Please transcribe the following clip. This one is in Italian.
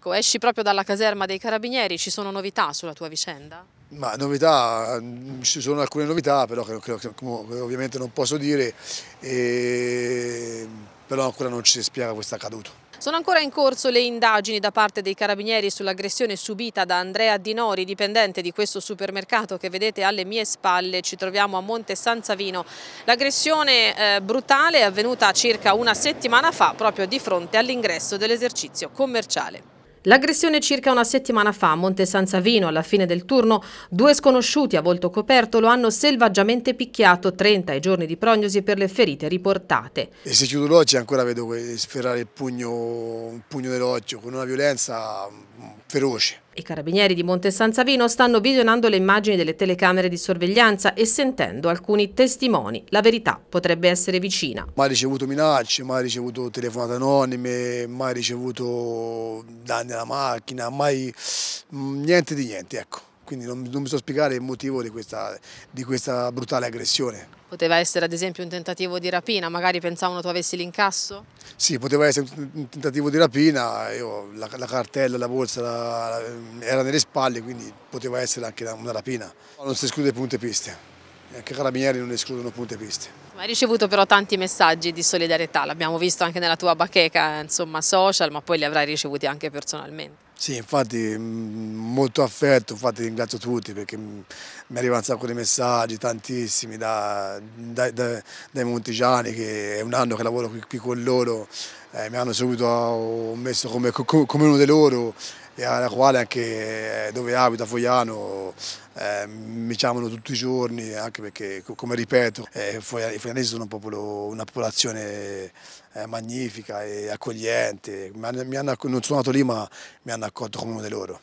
Ecco, esci proprio dalla caserma dei carabinieri, ci sono novità sulla tua vicenda? Ma novità, mm, ci sono alcune novità però che, che, che ovviamente non posso dire, e, però ancora non ci si spiega questo accaduto. Sono ancora in corso le indagini da parte dei carabinieri sull'aggressione subita da Andrea Dinori, dipendente di questo supermercato che vedete alle mie spalle, ci troviamo a Monte San Savino. L'aggressione eh, brutale è avvenuta circa una settimana fa proprio di fronte all'ingresso dell'esercizio commerciale. L'aggressione circa una settimana fa a Monte San Savino, alla fine del turno, due sconosciuti a volto coperto lo hanno selvaggiamente picchiato, 30 i giorni di prognosi per le ferite riportate. E se chiudo l'occhio ancora vedo sferrare il pugno, un pugno dell'occhio con una violenza mm, feroce. I carabinieri di Monte San Savino stanno visionando le immagini delle telecamere di sorveglianza e sentendo alcuni testimoni. La verità potrebbe essere vicina. Mai ricevuto minacce, mai ricevuto telefonate anonime, mai ricevuto danni alla macchina, mai mm, niente di niente, ecco quindi non, non mi so spiegare il motivo di questa, di questa brutale aggressione. Poteva essere ad esempio un tentativo di rapina, magari pensavano tu avessi l'incasso? Sì, poteva essere un tentativo di rapina, Io, la, la, cartella, la borsa la, era nelle spalle, quindi poteva essere anche una rapina. Non si esclude punte piste, anche i carabinieri non escludono punte piste. hai ricevuto però tanti messaggi di solidarietà, l'abbiamo visto anche nella tua bacheca, insomma social, ma poi li avrai ricevuti anche personalmente. Sì, infatti mm, molto affetto, infatti ringrazio tutti perché mm, mi arrivano un sacco di messaggi, tantissimi, da, da, da, dai montigiani che è un anno che lavoro qui, qui con loro, eh, mi hanno subito messo come, come uno di loro e alla quale anche eh, dove abito a Foiano eh, mi chiamano tutti i giorni, anche perché come ripeto eh, i foianesi sono un popolo, una popolazione eh, magnifica e accogliente, mi hanno, non sono nato lì ma mi hanno accolto come uno di loro.